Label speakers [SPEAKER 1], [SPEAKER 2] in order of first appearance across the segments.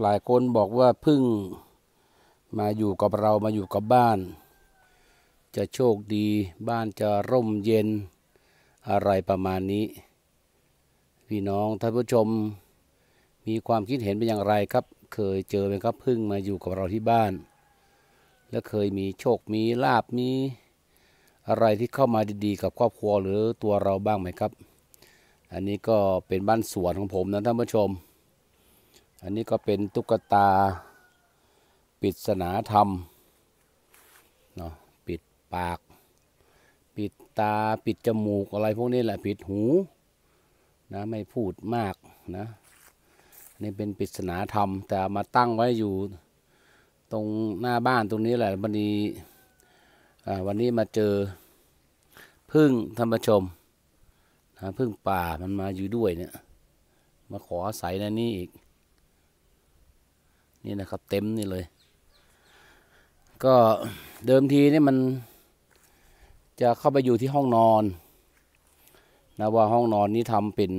[SPEAKER 1] หลายคนบอกว่าพึ่งมาอยู่กับเรามาอยู่กับบ้าน จะโชคดีบ้านจะร่มเย็นอะไรประมาณนี้พี่น้องท่านผู้ชมมีความคิดเห็นเป็นอย่างไรครับ เคยเจอไหมครับพึ่งมาอยู่กับเราที่บ้าน และเคยมีโชคมีลาบมีอะไรที่เข้ามาดีๆกับครอบครัวหรือตัวเราบ้างไหมครับ อันนี้ก็เป็นบ้านสวนของผมนะท่านผู้ชมอันนี้ก็เป็นตุ๊กตา ปิดสนาธรรม เนาะปิดปาก ปิดตาปิดจมูกอะไรพวกนี้แหละ ปิดหู นะ ไม่พูดมากนะ นี่เป็นปริศนาธรรม แต่มาตั้งไว้อยู่ ตรงหน้าบ้านตรงนี้แหละวันนี้วันนี้มาเจอ พึ่งธรรมชมนะพึ่งป่ามันมาอยู่ด้วยเนี่ย มาขออาศัยในนี้อีกนี่นะครับ เต็มนี่เลย ก็เดิมทีนี่มันจะเข้าไปอยู่ที่ห้องนอนนะว่าห้องนอนนี้ทำเป็น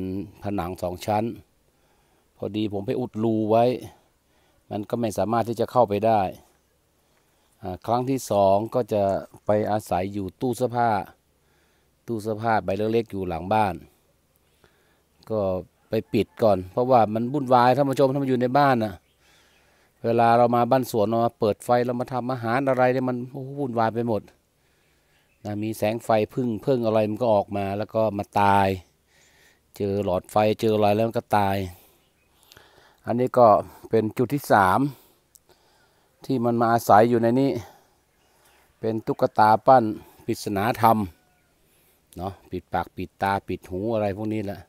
[SPEAKER 1] ผนังสองชั้น พอดีผมไปอุดรูไว้ มันก็ไม่สามารถที่จะเข้าไปได้ ครั้งที่สองก็จะไปอาศัยอยู่ตู้เสื้อผ้า ตู้เสื้อผ้าใบเล็กๆอยู่หลังบ้าน ก็ไปปิดก่อน เพราะว่ามันวุ่นวาย ท่านผู้ชมท่ามันอยู่ในบ้านนะเวลาเรามาบ้านสวนเรามาเปิดไฟเรามาทำอาหารอะไรเนี่ยมันวุ่นวายไปหมดนะมีแสงไฟพึ่งเพิ่งอะไรมันก็ออกมา แล้วก็มาตาย เจอหลอดไฟเจออะไรแล้วมันก็ตาย อันนี้ก็เป็นจุดที่สามที่มันมาอาศัยอยู่ในนี้ เป็นตุ๊กตาปั้นปริศนาธรรมเนาะปิดปากปิดตาปิดหูอะไรพวกนี้แหละ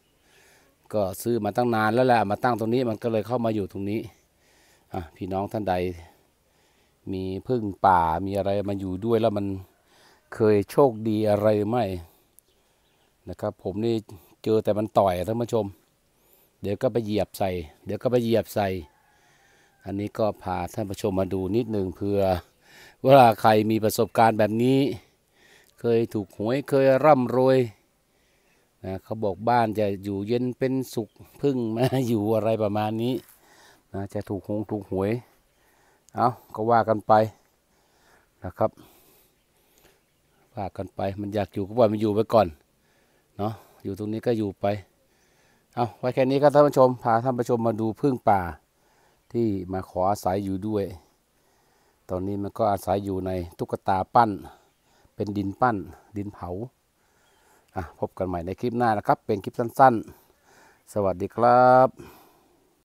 [SPEAKER 1] ก็ซื้อมาตั้งนานแล้วแหละมาตั้งตรงนี้มันก็เลยเข้ามาอยู่ตรงนี้พี่น้องท่านใดมีพึ่งป่ามีอะไรมาอยู่ด้วยแล้วมันเคยโชคดีอะไรไหมนะครับผมนี่ เจอแต่มันต่อยท่านผู้ชม เดี๋ยวก็ไปเหยียบใส่ เดี๋ยวก็ไปเหยียบใส่ อันนี้ก็พาท่านผู้ชมมาดูนิดหนึ่งเพื่อเวลาใครมีประสบการณ์แบบนี้ เคยถูกหวยเคยร่ำรวยนะเขาบอกบ้านจะอยู่เย็นเป็นสุขพึ่งมาอยู่อะไรประมาณนี้นะจะถูกหงถูกหวย เอาก็ว่ากันไปนะครับว่ากันไปมันอยากอยู่ก็ว่ามันอยู่ไปก่อนเนาะอยู่ตรงนี้ก็อยู่ไป เอาไว้แค่นี้ก็ท่านผู้ชมพาท่านผู้ชมมาดูพึ่งป่า ที่มาขออาศัยอยู่ด้วย ตอนนี้มันก็อาศัยอยู่ในตุ๊กตาปั้น เป็นดินปั้น ดินเผา อ่ะพบกันใหม่ในคลิปหน้านะครับ เป็นคลิปสั้นๆ สวัสดีครับ